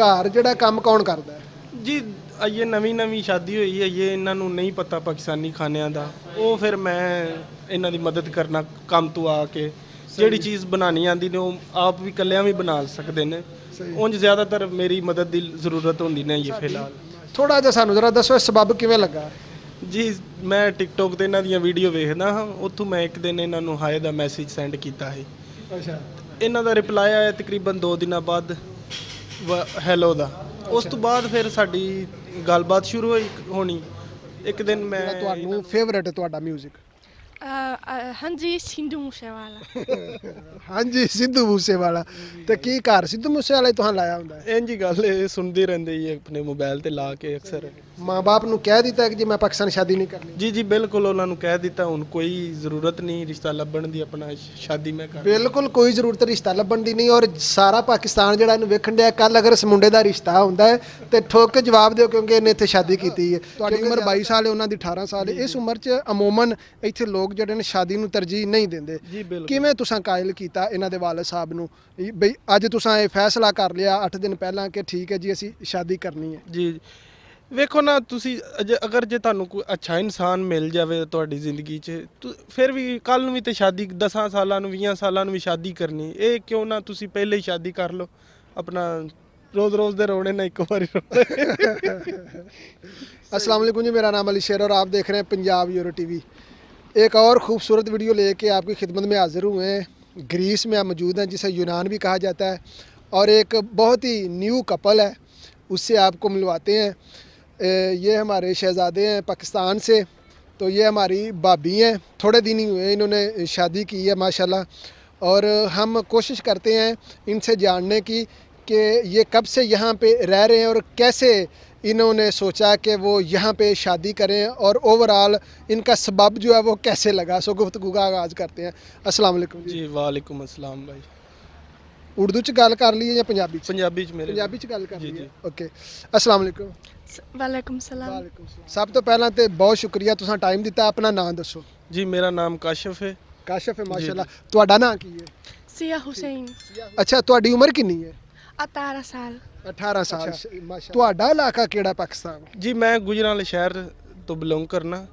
ਘਰ ਜਿਹੜਾ ਕੰਮ ਕੌਣ ਕਰਦਾ ਹੈ ਜੀ ਇਹ ਨਵੀਂ ਨਵੀਂ ਸ਼ਾਦੀ ਹੋਈ ਹੈ ਇਹ ਇਹਨਾਂ ਨੂੰ ਨਹੀਂ ਪਤਾ ਪਾਕਿਸਤਾਨੀ ਖਾਣਿਆਂ ਦਾ ਉਹ ਫਿਰ ਮੈਂ ਇਹਨਾਂ ਦੀ ਮਦਦ ਕਰਨਾ ਕੰਮ ਤੋਂ ਆ ਕੇ ਜਿਹੜੀ ਚੀਜ਼ ਬਣਾਣੀ ਆਂਦੀ ਨੇ ਉਹ ਆਪ ਵੀ ਕੱਲਿਆਂ ਵੀ ਬਣਾ ਸਕਦੇ ਨੇ ਉਂਝ ਜ਼ਿਆਦਾਤਰ ਮੇਰੀ ਮਦਦ ਦੀ ਜ਼ਰੂਰਤ ਹੁੰਦੀ ਨੇ ਇਹ ਫਿਲਹਾਲ ਥੋੜਾ ਜਿਹਾ ਸਾਨੂੰ ਜ਼ਰਾ ਦੱਸੋ ਸਬਬ ਕਿਵੇਂ ਲੱਗਾ ਜੀ ਮੈਂ ਟਿਕਟੋਕ ਤੇ ਇਹਨਾਂ ਦੀਆਂ ਵੀਡੀਓ ਵੇਖਦਾ ਹਾਂ ਉੱਥੋਂ ਮੈਂ ਇੱਕ ਦਿਨ ਇਹਨਾਂ ਨੂੰ ਹਾਏ ਦਾ ਮੈਸੇਜ ਸੈਂਡ ਕੀਤਾ ਹੈ ਅੱਛਾ ਇਹਨਾਂ ਦਾ ਰਿਪਲਾਈ ਆਇਆ ਤਕਰੀਬਨ 2 ਦਿਨਾਂ ਬਾਅਦ ਹੈਲੋ ਦਾ ਉਸ ਤੋਂ ਬਾਅਦ ਫਿਰ ਸਾਡੀ ਗੱਲਬਾਤ ਸ਼ੁਰੂ ਹੋਈ ਹੋਣੀ ਇੱਕ ਦਿਨ ਮੈਂ ਤੁਹਾਨੂੰ ਫੇਵਰੇਟ ਤੁਹਾਡਾ 뮤직 ਹਾਂਜੀ ਸਿੰਧੂ ਮੂਸੇਵਾਲਾ ਹਾਂਜੀ ਸਿੱਧੂ ਮੂਸੇਵਾਲਾ ਤੇ ਕੀ ਘਰ ਸਿੱਧੂ ਮੂਸੇਵਾਲੇ ਤੁਹਾਨੂੰ ਲਾਇਆ ਹੁੰਦਾ ਹੈ ਇੰਜ ਹੀ ਗੱਲ ਇਹ ਸੁਣਦੇ ਰਹਿੰਦੇ ਜੀ ਆਪਣੇ ਮੋਬਾਈਲ ਤੇ ਲਾ ਕੇ ਅਕਸਰ ਮਾਂ-ਬਾਪ ਨੂੰ ਕਹਿ ਦਿੱਤਾ ਕਿ ਜੇ ਮੈਂ ਪਾਕਿਸਤਾਨ ਸ਼ਾਦੀ ਨਹੀਂ ਕਰਨੀ ਜੀ ਜੀ ਬਿਲਕੁਲ ਉਹਨਾਂ ਨੂੰ ਕਹਿ ਦਿੱਤਾ ਹੁਣ ਕੋਈ ਜ਼ਰੂਰਤ ਨਹੀਂ ਰਿਸ਼ਤਾ ਲੱਭਣ ਦੀ ਆਪਣਾ ਸ਼ਾਦੀ ਮੈਂ ਕਰ ਬਿਲਕੁਲ ਕੋਈ ਜ਼ਰੂਰਤ ਰਿਸ਼ਤਾ ਲੱਭਣ ਦੀ ਨਹੀਂ ਔਰ ਸਾਰਾ ਪਾਕਿਸਤਾਨ ਜਿਹੜਾ ਇਹਨੂੰ ਵੇਖਣ ਡਿਆ ਕੱਲ ਅਗਰ ਇਸ ਮੁੰਡੇ ਦਾ ਰਿਸ਼ਤਾ ਹੁੰਦਾ ਤੇ ਠੋਕ ਕੇ ਜਵਾਬ ਦਿਓ ਕਿਉਂਕਿ ਇਹਨੇ ਇੱਥੇ ਸ਼ਾਦੀ ਕੀਤੀ ਹੈ ਤੁਹਾਡੀ ਉਮਰ 22 ਸਾਲ ਹੈ ਉਹਨਾਂ ਦੀ 18 ਸਾਲ ਹੈ ਇਸ ਉਮਰ 'ਚ ਅਮੂਮਨ ਇੱਥੇ ਲੋਕ ਲੋਕ ਜਿਹੜੇ ਨੇ ਸ਼ਾਦੀ ਨੂੰ ਤਰਜੀਹ ਨਹੀਂ ਦਿੰਦੇ ਕਿਵੇਂ ਤੁਸੀਂ ਕਾਇਲ ਕੀਤਾ ਇਹਨਾਂ ਦੇ ਵਾਲਦ ਸਾਹਿਬ ਨੂੰ ਬਈ ਅੱਜ ਤੁਸੀਂ ਇਹ ਫੈਸਲਾ ਕਰ ਲਿਆ 8 ਦਿਨ ਪਹਿਲਾਂ ਕਿ ਠੀਕ ਹੈ ਜੀ ਅਸੀਂ ਸ਼ਾਦੀ ਕਰਨੀ ਹੈ ਜੀ ਵੇਖੋ ਨਾ ਤੁਸੀਂ ਅਗਰ ਜੇ ਤੁਹਾਨੂੰ ਕੋਈ ਅੱਛਾ ਇਨਸਾਨ ਮਿਲ ਜਾਵੇ ਤੁਹਾਡੀ ਜ਼ਿੰਦਗੀ 'ਚ ਫਿਰ ਵੀ ਕੱਲ ਨੂੰ ਵੀ ਤੇ ਸ਼ਾਦੀ 10 ਸਾਲਾਂ ਨੂੰ 20 ਸਾਲਾਂ ਨੂੰ ਵੀ ਸ਼ਾਦੀ ਕਰਨੀ ਇਹ ਕਿਉਂ ਨਾ ਤੁਸੀਂ ਪਹਿਲੇ ਹੀ ਸ਼ਾਦੀ ਕਰ ਲਓ ਆਪਣਾ ਰੋਜ਼-ਰੋਜ਼ ਦੇ ਰੋਣੇ ਨਾ ਇੱਕ ਵਾਰੀ ਅਸਲਾਮ ਅਲੈਕੁਮ ਜੀ ਮੇਰਾ ਨਾਮ ਅਲੀ ਸ਼ੇਰ ਔਰ ਆਪ ਦੇਖ ਰਹੇ ਪੰਜਾਬ ਯੂਰੋ ਟੀਵੀ एक और ख़ूबसूरत वीडियो लेके आपकी खिदमत में हाज़िर हुए हैं ग्रीस में मौजूद हैं जिसे यूनान भी कहा जाता है और एक बहुत ही न्यू कपल है उससे आपको मिलवाते हैं ये हमारे शहज़ादे हैं पाकिस्तान से तो ये हमारी भाभी हैं थोड़े दिन ही हुए इन्होंने शादी की है माशाल्लाह और हम कोशिश करते हैं इनसे जानने की कि ये कब से यहाँ पे रह रहे हैं और कैसे इन्होंने सोचा कि वो यहाँ पे शादी करें और ओवरऑल इनका सबब जो है वो कैसे लगा सो गुफ्तगु का आगाज़ करते हैं अस्सलाम वालेकुम जी वालेकुम अस्सलाम भाई ਉਰਦੂ ਚ ਗੱਲ ਕਰ ਲਈਏ ਜਾਂ ਪੰਜਾਬੀ ਚ ਪੰਜਾਬੀ ਚ ਮੇਰੇ ਪੰਜਾਬੀ ਚ ਗੱਲ ਕਰ ਲਈਏ ਓਕੇ ਅਸਲਾਮ ਵਾਲੇਕੁਮ ਵਾਲੇਕੁਮ ਸਲਾਮ ਵਾਲੇਕੁਮ ਸਭ ਤੋਂ ਪਹਿਲਾਂ ਤੇ ਬਹੁਤ ਸ਼ੁਕਰੀਆ ਤੁਸੀਂ ਟਾਈਮ ਦਿੱਤਾ ਆਪਣਾ ਨਾਮ ਦੱਸੋ ਜੀ ਮੇਰਾ ਨਾਮ ਕਾਸ਼ਫ ਹੈ ਕਾਸ਼ਫ ਹੈ ਮਾਸ਼ਾਅੱਲਾ ਤੁਹਾਡਾ ਨਾਮ ਕੀ ਹੈ ਸਿਆ ਹੁਸੈਨ ਅੱਛਾ ਤੁਹਾਡੀ ਉਮਰ ਕਿੰਨੀ ਹੈ 18 ਸਾਲ 18 ਸਾਲ ਤੁਹਾਡਾ ਇਲਾਕਾ ਕਿਹੜਾ ਪਾਕਿਸਤਾਨ ਜੀ ਮੈਂ ਗੁਜਰਾਂਵਾਲਾ ਸ਼ਹਿਰ ਤੋਂ ਬਿਲੋਂਗ ਕਰਨਾ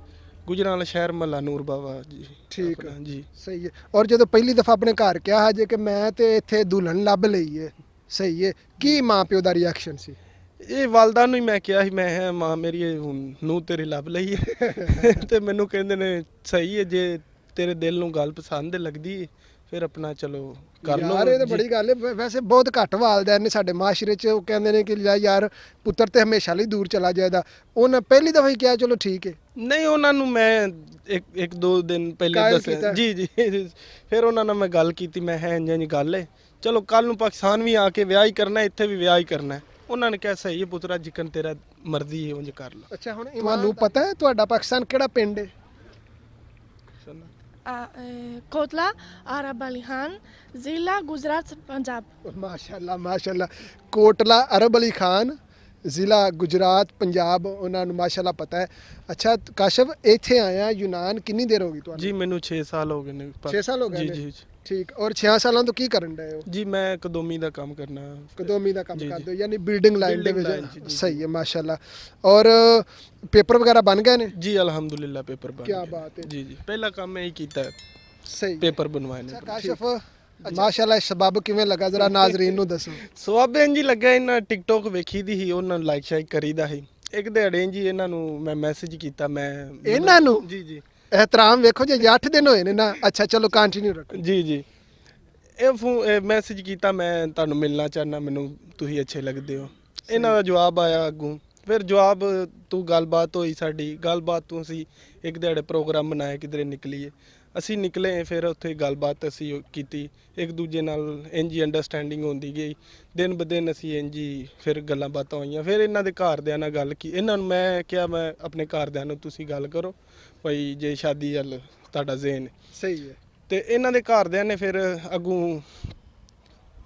ਗੁਜਰਾਂਵਾਲਾ ਸ਼ਹਿਰ ਮੱਲਾ ਨੂਰ ਬਾਵਾ ਜੀ ਠੀਕ ਹੈ ਜੀ ਸਹੀ ਹੈ ਔਰ ਜਦੋਂ ਪਹਿਲੀ ਦਫਾ ਆਪਣੇ ਘਰ ਕਿਹਾ ਜੇ ਕਿ ਮੈਂ ਤੇ ਇੱਥੇ ਦੁਲਹਨ ਲੱਭ ਲਈ ਹੈ ਸਹੀ ਹੈ ਕੀ ਮਾਪਿਓ ਦਾ ਰਿਐਕਸ਼ਨ ਸੀ ਇਹ ਵਾਲਦਾ ਨੂੰ ਹੀ ਮੈਂ ਕਿਹਾ ਸੀ ਮੈਂ ਮਾਂ ਮੇਰੀ ਨੂੰ ਤੇਰੇ ਲੱਭ ਲਈ ਹੈ ਤੇ ਮੈਨੂੰ ਕਹਿੰਦੇ ਨੇ ਸਹੀ ਹੈ ਜੇ ਤੇਰੇ ਦਿਲ ਨੂੰ ਗੱਲ ਪਸੰਦ ਲੱਗਦੀ ਹੈ ਫਿਰ ਆਪਣਾ ਚਲੋ ਕਰ ਲਓ ਯਾਰ ਇਹ ਤਾਂ ਬੜੀ ਗੱਲ ਹੈ ਵੈਸੇ ਬਹੁਤ ਘੱਟ ਵਾਲਦੇ ਨੇ ਸਾਡੇ ਮਾਸ਼ਰੇ 'ਚ ਉਹ ਕਹਿੰਦੇ ਨੇ ਕਿ ਯਾਰ ਪੁੱਤਰ ਤੇ ਹਮੇਸ਼ਾ ਲਈ ਦੂਰ ਚਲਾ ਜਾਏਦਾ ਉਹਨਾਂ ਪਹਿਲੀ ਦਫਾ ਹੀ ਕਿਹਾ ਚਲੋ ਠੀਕ ਹੈ ਨਹੀਂ ਉਹਨਾਂ ਨੂੰ ਮੈਂ ਇੱਕ ਇੱਕ ਦੋ ਦਿਨ ਪਹਿਲੇ ਦੱਸਿਆ ਜੀ ਜੀ ਫਿਰ ਉਹਨਾਂ ਨਾਲ ਮੈਂ ਗੱਲ ਕੀਤੀ ਮੈਂ ਹੈ ਇੰਜ ਇੰਜ ਗੱਲ ਹੈ ਚਲੋ ਕੱਲ ਨੂੰ ਪਾਕਿਸਤਾਨ ਵੀ ਆ ਕੇ ਵਿਆਹ ਹੀ ਕਰਨਾ ਇੱਥੇ ਵੀ ਵਿਆਹ ਹੀ ਕਰਨਾ ਉਹਨਾਂ ਨੇ ਕਿਹਾ ਸਹੀ ਹੈ ਪੁੱਤਰਾ ਜਿਕਨ ਤੇਰਾ ਮਰਜ਼ੀ ਹੈ ਉਂਝ ਕਰ ਲਓ ਅੱਛਾ ਹੁਣ ਤੁਹਾਨੂੰ ਪਤਾ ਹੈ ਤੁਹਾਡਾ ਪਾਕਿਸਤਾਨ ਕਿਹੜਾ ਪਿੰਡ ਹੈ ਕੋਟਲਾ ਅਰਬ ਖਾਨ ਜ਼ਿਲ੍ਹਾ ਗੁਜਰਾਤ ਪੰਜਾਬ ਮਾਸ਼ਾਅੱਲਾ ਮਾਸ਼ਾਅੱਲਾ ਕੋਟਲਾ ਅਰਬ ਖਾਨ ਜ਼ਿਲ੍ਹਾ ਗੁਜਰਾਤ ਪੰਜਾਬ ਉਹਨਾਂ ਨੂੰ ਮਾਸ਼ਾਅੱਲਾ ਪਤਾ ਹੈ ਅੱਛਾ ਕਾਸ਼ਵ ਇੱਥੇ ਆਇਆ ਯੂਨਾਨ ਕਿੰਨੀ ਦੇਰ ਹੋ ਗਈ ਤੁਹਾਨੂੰ ਜੀ ਮੈਨੂੰ 6 ਸਾਲ ਹੋ ਗਏ ਨੇ 6 ਸਾਲ ਹੋ ਗਏ ਜੀ ਜੀ ਠੀਕ ਔਰ 6 ਸਾਲਾਂ ਤੋਂ ਕੀ ਕਰਨ ਡਏ ਹੋ ਜੀ ਮੈਂ ਕਦੋਮੀ ਦਾ ਕੰਮ ਕਰਨਾ ਕਦੋਮੀ ਦਾ ਕੰਮ ਕਰਦੇ ਹੋ ਯਾਨੀ ਬਿਲਡਿੰਗ ਲਾਈਨ ਦੇ ਵਿੱਚ ਸਹੀ ਹੈ ਮਾਸ਼ਾਅੱਲਾ ਔਰ ਪੇਪਰ ਵਗੈਰਾ ਬਣ ਗਏ ਨੇ ਜੀ ਅਲਹਮਦੁਲਿਲਾ ਪੇਪਰ ਬਣ ਗਏ ਕੀ ਬਾਤ ਹੈ ਜੀ ਜੀ ਪਹਿਲਾ ਕੰਮ ਮੈਂ ਹੀ ਕੀਤਾ ਸਹੀ ਪੇਪਰ ਬਣਵਾਏ ਨੇ ਕਾਸ਼ਫ ਮਾਸ਼ਾਅੱਲਾ ਸਬਾਬ ਕਿਵੇਂ ਲੱਗਾ ਜ਼ਰਾ ਨਾਜ਼ਰੀਨ ਨੂੰ ਦੱਸੋ ਸਬਬ ਇੰਜ ਲੱਗਾ ਇਹਨਾਂ ਟਿਕਟੋਕ ਵੇਖੀ ਦੀ ਹੀ ਉਹਨਾਂ ਲਾਈਕ ਸ਼ੇਅਰ ਕਰੀਦਾ ਸੀ ਇੱਕ ਦਿਹਾੜੇ ਜੀ ਇਹਨਾਂ ਨੂੰ ਮੈਂ ਮੈਸੇਜ ਕੀਤਾ ਮੈਂ ਇਹਨਾਂ ਨੂੰ ਜੀ ਜੀ ਇਹਤਰਾਮ ਵੇਖੋ ਜੇ 8 ਦਿਨ ਹੋਏ ਨੇ ਨਾ ਅੱਛਾ ਚਲੋ ਕੰਟੀਨਿਊ ਰੱਖੋ ਜੀ ਜੀ ਇਹ ਮੈਸੇਜ ਕੀਤਾ ਮੈਂ ਤੁਹਾਨੂੰ ਮਿਲਣਾ ਚਾਹਨਾ ਮੈਨੂੰ ਤੁਸੀਂ ਅੱਛੇ ਲੱਗਦੇ ਹੋ ਇਹਨਾਂ ਦਾ ਜਵਾਬ ਆਇਆ ਅੱਗੋਂ ਫਿਰ ਜਵਾਬ ਤੂੰ ਗੱਲਬਾਤ ਹੋਈ ਸਾਡੀ ਗੱਲਬਾਤ ਤੂੰ ਸੀ ਇੱਕ ਦਿਹਾੜੇ ਪ੍ਰੋਗਰਾਮ ਬਣਾਇਆ ਕਿਧਰੇ ਨਿਕਲੀਏ ਅਸੀਂ ਨਿਕਲੇ ਫਿਰ ਉੱਥੇ ਗੱਲਬਾਤ ਅਸੀਂ ਕੀਤੀ ਇੱਕ ਦੂਜੇ ਨਾਲ ਇੰਜੀ ਅੰਡਰਸਟੈਂਡਿੰਗ ਹੁੰਦੀ ਗਈ ਦਿਨ ਬਦਿਨ ਅਸੀਂ ਇੰਜੀ ਫਿਰ ਗੱਲਾਂ ਬਾਤਾਂ ਹੋਈਆਂ ਫਿਰ ਇਹਨਾਂ ਦੇ ਘਰਦਿਆਂ ਨਾਲ ਗੱਲ ਕੀ ਇਹਨਾਂ ਨੂੰ ਮੈਂ ਕਿਹਾ ਮੈਂ ਆਪਣੇ ਘਰਦਿਆਂ ਨੂੰ ਤੁਸੀਂ ਗੱਲ ਕਰੋ ਭਾਈ ਜੇ ਸ਼ਾਦੀ ਵੱਲ ਤੁਹਾਡਾ ਜ਼ੇਨ ਸਹੀ ਹੈ ਤੇ ਇਹਨਾਂ ਦੇ ਘਰਦਿਆਂ ਨੇ ਫਿਰ ਅਗੂ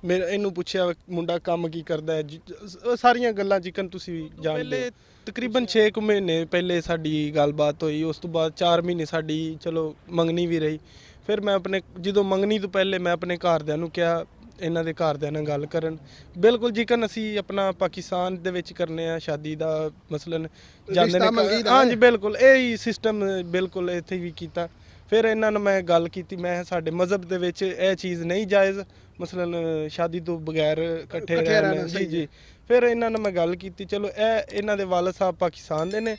ਮੇਰੇ ਇਹਨੂੰ ਪੁੱਛਿਆ ਮੁੰਡਾ ਕੰਮ ਕੀ ਕਰਦਾ ਹੈ ਸਾਰੀਆਂ ਗੱਲਾਂ ਜਿਕਨ ਤੁਸੀਂ ਜਾਣਦੇ ਪਹਿਲੇ ਤਕਰੀਬਨ 6 ਕੁ ਮਹੀਨੇ ਪਹਿਲੇ ਸਾਡੀ ਗੱਲਬਾਤ ਹੋਈ ਉਸ ਤੋਂ ਬਾਅਦ 4 ਮਹੀਨੇ ਸਾਡੀ ਚਲੋ ਮੰਗਣੀ ਵੀ ਰਹੀ ਫਿਰ ਮੈਂ ਆਪਣੇ ਜਦੋਂ ਮੰਗਣੀ ਤੋਂ ਪਹਿਲੇ ਮੈਂ ਆਪਣੇ ਘਰਦਿਆਂ ਨੂੰ ਕਿਹਾ ਇਹਨਾਂ ਦੇ ਘਰਦਿਆਂ ਨਾਲ ਗੱਲ ਕਰਨ ਬਿਲਕੁਲ ਜਿਕਨ ਅਸੀਂ ਆਪਣਾ ਪਾਕਿਸਤਾਨ ਦੇ ਵਿੱਚ ਕਰਨੇ ਆ ਸ਼ਾਦੀ ਦਾ ਮਸਲਨ ਜਾਂਦੇ ਹਾਂ ਨੇ ਹਾਂਜੀ ਬਿਲਕੁਲ ਇਹ ਹੀ ਸਿਸਟਮ ਬਿਲਕੁਲ ਇੱਥੇ ਵੀ ਕੀਤਾ ਫਿਰ ਇਹਨਾਂ ਨੂੰ ਮੈਂ ਗੱਲ ਕੀਤੀ ਮੈਂ ਸਾਡੇ ਮਜ਼ਹਬ ਦੇ ਵਿੱਚ ਇਹ ਚੀਜ਼ ਨਹੀਂ ਜਾਇਜ਼ ਮਸਲਨ ਸ਼ਾਦੀ ਤੋਂ ਬਗੈਰ ਇਕੱਠੇ ਰਹਿਣ ਜੀ ਜੀ ਫਿਰ ਇਹਨਾਂ ਨਾਲ ਮੈਂ ਗੱਲ ਕੀਤੀ ਚਲੋ ਇਹ ਇਹਨਾਂ ਦੇ ਵਾਲਦ ਸਾਹਿਬ ਪਾਕਿਸਤਾਨ ਦੇ ਨੇ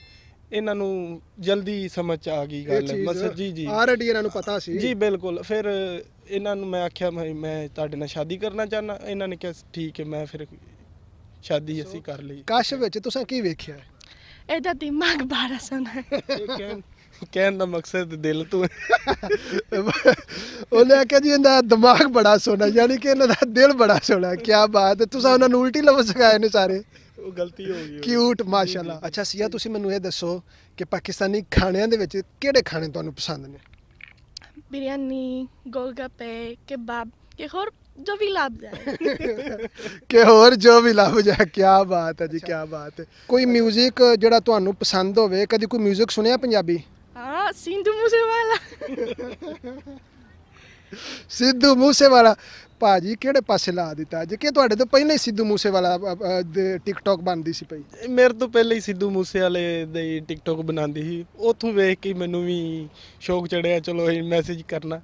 ਇਹਨਾਂ ਨੂੰ ਜਲਦੀ ਸਮਝ ਆ ਗਈ ਗੱਲ ਮਸਲ ਜੀ ਜੀ ਆਲਰੇਡੀ ਇਹਨਾਂ ਨੂੰ ਪਤਾ ਸੀ ਜੀ ਬਿਲਕੁਲ ਫਿਰ ਇਹਨਾਂ ਨੂੰ ਮੈਂ ਆਖਿਆ ਮੈਂ ਤੁਹਾਡੇ ਨਾਲ ਸ਼ਾਦੀ ਕਰਨਾ ਚਾਹਨਾ ਇਹਨਾਂ ਨੇ ਕਿਹਾ ਠੀਕ ਹੈ ਮੈਂ ਫਿਰ ਸ਼ਾਦੀ ਅਸੀਂ ਕਰ ਲਈ ਕਾਸ਼ ਵਿੱਚ ਤੁਸੀਂ ਕੀ ਵੇਖਿਆ ਇਹਦਾ ਦਿਮਾਗ ਬਾਰਾ ਸੋਨਾ ਹੈ ਕਹਿਣ ਦਾ ਮਕਸਦ ਦਿਲ ਤੂੰ ਉਹਨੇ ਆਖਿਆ ਜੀ ਇਹਦਾ ਦਿਮਾਗ ਬੜਾ ਸੋਹਣਾ ਯਾਨੀ ਕਿ ਇਹਨਾਂ ਦਾ ਦਿਲ ਬੜਾ ਸੋਹਣਾ ਕੀ ਬਾਤ ਹੈ ਤੁਸੀਂ ਉਹਨਾਂ ਨੂੰ ਉਲਟੀ ਲਫ਼ਜ਼ ਸਿਖਾਏ ਨੇ ਸਾਰੇ ਉਹ ਗਲਤੀ ਹੋ ਗਈ ਕਿਊਟ ਮਾਸ਼ਾਅੱਲਾ ਅੱਛਾ ਸਿਆ ਤੁਸੀਂ ਮੈਨੂੰ ਇਹ ਦੱਸੋ ਕਿ ਪਾਕਿਸਤਾਨੀ ਖਾਣਿਆਂ ਦੇ ਵਿੱਚ ਕਿਹੜੇ ਖਾਣੇ ਤੁਹਾਨੂੰ ਪਸੰਦ ਨੇ ਬਿਰਿਆਨੀ ਗੋਲਗੱਪੇ ਕਬਾਬ ਕਿ ਹੋਰ ਜੋ ਵੀ ਲੱਭ ਜਾਏ ਕਿ ਹੋਰ ਜੋ ਵੀ ਲੱਭ ਜਾਏ ਕੀ ਬਾਤ ਹੈ ਜੀ ਕੀ ਬਾਤ ਹੈ ਕੋਈ 뮤직 ਜਿਹੜਾ ਤੁਹਾਨੂੰ ਪਸੰਦ ਹੋਵੇ ਕਦੀ ਕੋਈ 뮤직 ਸੁਣਿਆ ਪੰਜਾਬੀ सिंधु ਮੂਸੇਵਾਲਾ ਸਿੱਧੂ ਮੂਸੇਵਾਲਾ ਭਾਜੀ ਕਿਹੜੇ ਪਾਸੇ ਲਾ ਦਿੱਤਾ ਜੇ ਕਿ ਤੁਹਾਡੇ ਤੋਂ ਪਹਿਲਾਂ ਹੀ ਸਿੱਧੂ ਮੂਸੇਵਾਲਾ ਦੇ ਟਿਕਟੌਕ ਬਣਦੀ ਸੀ ਪਈ ਮੇਰੇ ਤੋਂ ਪਹਿਲਾਂ ਹੀ ਸਿੱਧੂ ਮੂਸੇ ਵਾਲੇ ਦੇ ਟਿਕਟੋਕ ਬਣਾਉਂਦੀ ਸੀ ਉਥੋਂ ਵੇਖ ਕੇ ਮੈਨੂੰ ਵੀ ਸ਼ੌਕ ਚੜਿਆ ਚਲੋ ਇਹ ਮੈਸੇਜ ਕਰਨਾ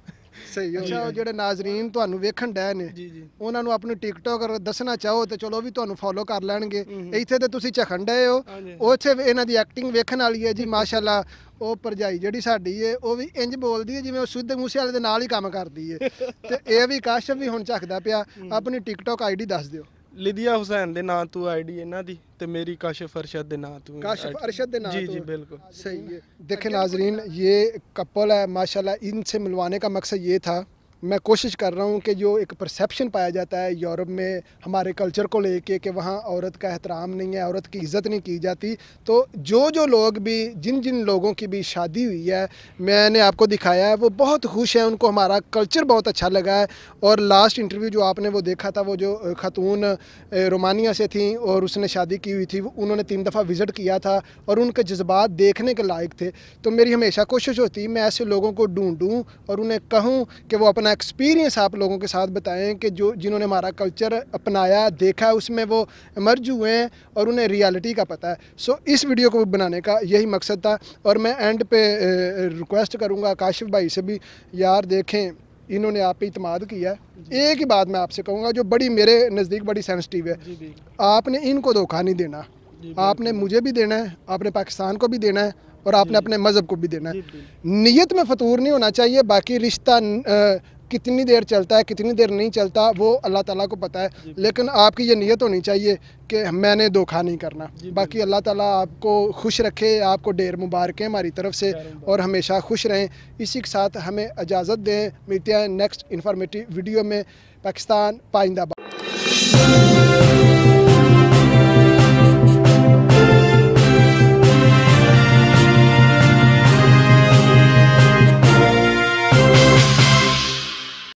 ਸਹੀ ਹੋ ਅੱਛਾ ਜਿਹੜੇ ਨਾਜ਼ਰੀਨ ਤੁਹਾਨੂੰ ਵੇਖਣ ਡੈ ਨੇ ਉਹਨਾਂ ਨੂੰ ਆਪਣੀ ਟਿਕਟੋਕਰ ਦੱਸਣਾ ਚਾਹੋ ਤੇ ਚਲੋ ਵੀ ਤੁਹਾਨੂੰ ਫੋਲੋ ਕਰ ਲੈਣਗੇ ਇੱਥੇ ਤੇ ਤੁਸੀਂ ਝਖਣ ਡੈ ਹੋ ਉੱਥੇ ਇਹਨਾਂ ਦੀ ਐਕਟਿੰਗ ਵੇਖਣ ਵਾਲੀ ਹੈ ਜੀ ਮਾਸ਼ਾਅੱਲਾ ਉਹ ਪਰਜਾਈ ਜਿਹੜੀ ਸਾਡੀ ਏ ਉਹ ਵੀ ਇੰਜ ਬੋਲਦੀ ਏ ਜਿਵੇਂ ਉਹ ਸਿੱਧ ਮੂਸੇ ਵਾਲੇ ਦੇ ਨਾਲ ਹੀ ਕੰਮ ਕਰਦੀ ਏ ਤੇ ਇਹ ਵੀ ਕਾਸ਼ਫ ਵੀ ਹੁਣ ਚੱਕਦਾ ਪਿਆ ਆਪਣੀ ਟਿਕਟੋਕ ਆਈਡੀ ਦੱਸ ਦਿਓ ਲਿਦੀਆ ਹੁਸੈਨ ਦੇ ਨਾਂ ਤੋਂ ਆਈਡੀ ਇਹਨਾਂ ਦੀ ਤੇ ਮੇਰੀ ਕਾਸ਼ਫ ਅਰਸ਼ਦ ਦੇ ਨਾਂ ਤੋਂ ਕਾਸ਼ਫ ਅਰਸ਼ਦ ਦੇ ਨਾਂ ਤੋਂ ਜੀ ਜੀ ਬਿਲਕੁਲ ਸਹੀ ਹੈ ਦੇਖੇ ਨਾਜ਼ਰੀਨ ਇਹ ਕਪਲ ਹੈ ਮਾਸ਼ਾਅੱਲਾ ਇਨ ਸੇ ਮਿਲਵਾਨੇ ਦਾ ਮਕਸਦ ਇਹ ਥਾ मैं कोशिश कर रहा हूँ कि जो एक परसेप्शन पाया जाता है यूरोप में हमारे कल्चर को लेके कि वहाँ औरत का एहतराम नहीं है औरत की इज़्ज़त नहीं की जाती तो जो जो लोग भी जिन जिन लोगों की भी शादी हुई है मैंने आपको दिखाया है वो बहुत खुश हैं उनको हमारा कल्चर बहुत अच्छा लगा है और लास्ट इंटरव्यू जो आपने वो देखा था वो जो ख़तून रोमानिया से थी और उसने शादी की हुई थी उन्होंने तीन दफ़ा विज़िट किया था और उनके जज्बात देखने के लायक थे तो मेरी हमेशा कोशिश होती मैं ऐसे लोगों को ढूँढूँ और उन्हें कहूँ कि वो अपना अपना एक्सपीरियंस आप लोगों के साथ बताएं कि जो जिन्होंने हमारा कल्चर अपनाया देखा उसमें वो इमर्ज हुए हैं और उन्हें रियलिटी का पता है सो so, इस वीडियो को बनाने का यही मकसद था और मैं एंड पे रिक्वेस्ट करूँगा काशिफ भाई से भी यार देखें इन्होंने आप पे इतमाद किया है एक ही बात मैं आपसे कहूँगा जो बड़ी मेरे नज़दीक बड़ी सेंसिटिव है आपने इनको धोखा नहीं देना आपने मुझे भी देना है आपने पाकिस्तान को भी देना है और आपने अपने मज़हब को भी देना है नीयत में फतूर नहीं होना चाहिए बाकी रिश्ता कितनी देर चलता है कितनी देर नहीं चलता वो अल्लाह ताला को पता है लेकिन आपकी ये नीयत होनी चाहिए कि मैंने धोखा नहीं करना बाकी अल्लाह ताला आपको खुश रखे आपको मुबारक मुबारकें हमारी तरफ से और हमेशा खुश रहें इसी के साथ हमें इजाज़त दें मिलते हैं नेक्स्ट इन्फॉर्मेटिव वीडियो में पाकिस्तान पाइंदाबाद